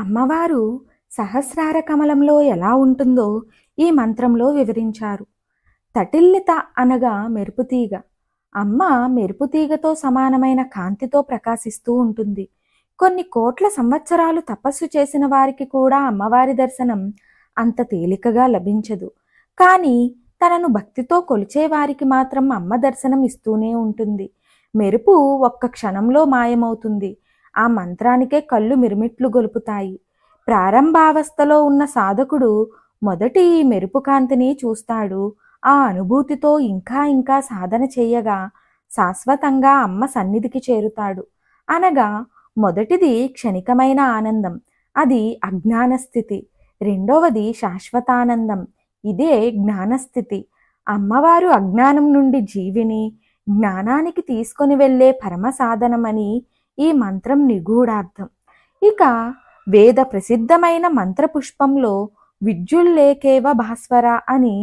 అమ్మవారు సహస్రార కమలంలో ఎలా ఉంటుందో ఈ మంత్రంలో వివరించారు తటిల్లిత అనగా మెరుపుతీగ అమ్మ మెరుపుతీగతో సమానమైన కాంతితో ప్రకాశిస్తూ ఉంటుంది కొన్ని కోట్ల సంవత్సరాలు తపస్సు చేసిన వారికి కూడా అమ్మవారి దర్శనం అంత తేలికగా లభించదు కానీ తనను భక్తితో కొలిచే వారికి మాత్రం అమ్మ దర్శనం ఇస్తూనే ఉంటుంది మెరుపు ఒక్క క్షణంలో మాయమవుతుంది ఆ మంత్రానికే కళ్ళు మిరుమిట్లు గొలుపుతాయి ప్రారంభావస్థలో ఉన్న సాధకుడు మొదటి ఈ మెరుపు కాంతిని చూస్తాడు ఆ అనుభూతితో ఇంకా ఇంకా సాధన చేయగా శాశ్వతంగా అమ్మ సన్నిధికి చేరుతాడు అనగా మొదటిది క్షణికమైన ఆనందం అది అజ్ఞానస్థితి రెండవది శాశ్వతానందం ఇదే జ్ఞానస్థితి అమ్మవారు అజ్ఞానం నుండి జీవిని జ్ఞానానికి తీసుకొని వెళ్లే పరమ సాధనమని ఈ మంత్రం నిగూఢార్థం ఇక వేద ప్రసిద్ధమైన మంత్రపుష్పంలో విద్యుల్లేకేవ భాస్వర అని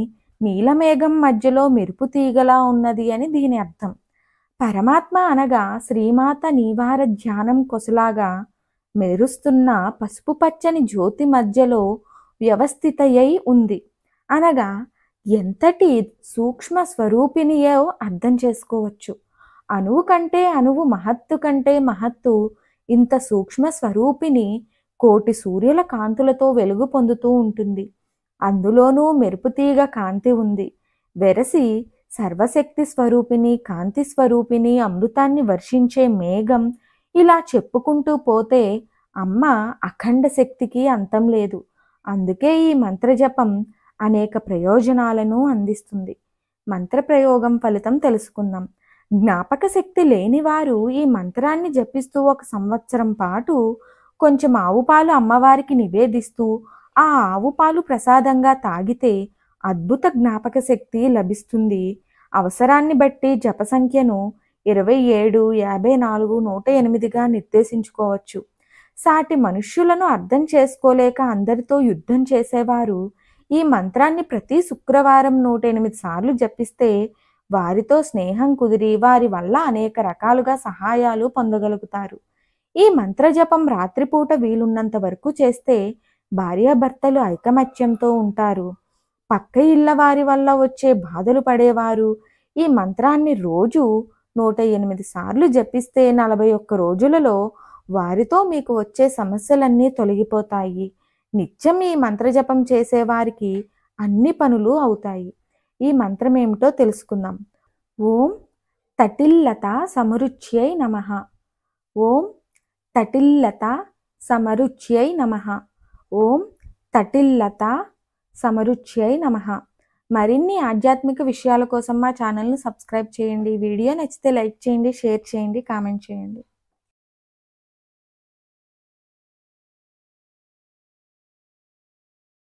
నీలమేఘం మధ్యలో మెరుపు తీగలా ఉన్నది అని దీని అర్థం పరమాత్మ అనగా శ్రీమాత నీవార ధ్యానం కొసలాగా మెరుస్తున్న పసుపు పచ్చని జ్యోతి మధ్యలో వ్యవస్థితయ్యై ఉంది అనగా ఎంతటి సూక్ష్మ స్వరూపినియో అర్థం చేసుకోవచ్చు అణువు కంటే అణువు మహత్తు కంటే మహత్తు ఇంత సూక్ష్మ స్వరూపిణి కోటి సూర్యుల కాంతులతో వెలుగు పొందుతూ ఉంటుంది అందులోనూ మెరుపుతీగ కాంతి ఉంది వెరసి సర్వశక్తి స్వరూపిణి కాంతి స్వరూపిణి అమృతాన్ని వర్షించే మేఘం ఇలా చెప్పుకుంటూ పోతే అమ్మ అఖండ శక్తికి అంతం లేదు అందుకే ఈ మంత్రజపం అనేక ప్రయోజనాలను అందిస్తుంది మంత్ర ప్రయోగం ఫలితం తెలుసుకుందాం జ్ఞాపక శక్తి లేనివారు ఈ మంత్రాన్ని జపిస్తూ ఒక సంవత్సరం పాటు కొంచెం ఆవు పాలు అమ్మవారికి నివేదిస్తూ ఆ ఆవు పాలు ప్రసాదంగా తాగితే అద్భుత జ్ఞాపక శక్తి లభిస్తుంది అవసరాన్ని బట్టి జప సంఖ్యను ఇరవై ఏడు యాభై నాలుగు నూట ఎనిమిదిగా నిర్దేశించుకోవచ్చు సాటి మనుష్యులను అర్థం చేసుకోలేక అందరితో యుద్ధం చేసేవారు ఈ మంత్రాన్ని ప్రతి శుక్రవారం నూట ఎనిమిది సార్లు జపిస్తే వారితో స్నేహం కుదిరి వారి వల్ల అనేక రకాలుగా సహాయాలు పొందగలుగుతారు ఈ మంత్రజపం రాత్రిపూట వీలున్నంత వరకు చేస్తే భార్యాభర్తలు ఐకమత్యంతో ఉంటారు పక్క ఇళ్ళ వారి వల్ల వచ్చే బాధలు పడేవారు ఈ మంత్రాన్ని రోజు నూట ఎనిమిది సార్లు జపిస్తే నలభై ఒక్క రోజులలో వారితో మీకు వచ్చే సమస్యలన్నీ తొలగిపోతాయి నిత్యం ఈ మంత్రజపం చేసేవారికి అన్ని పనులు అవుతాయి ఈ మంత్రం ఏమిటో తెలుసుకుందాం ఓం తటిల్లత సమరుచ్యై నమ ఓం తటిల్లత సమరుచ్యై నమ ఓం తటిల్లత సమరుచ్యై నమ మరిన్ని ఆధ్యాత్మిక విషయాల కోసం మా ఛానల్ను సబ్స్క్రైబ్ చేయండి వీడియో నచ్చితే లైక్ చేయండి షేర్ చేయండి కామెంట్ చేయండి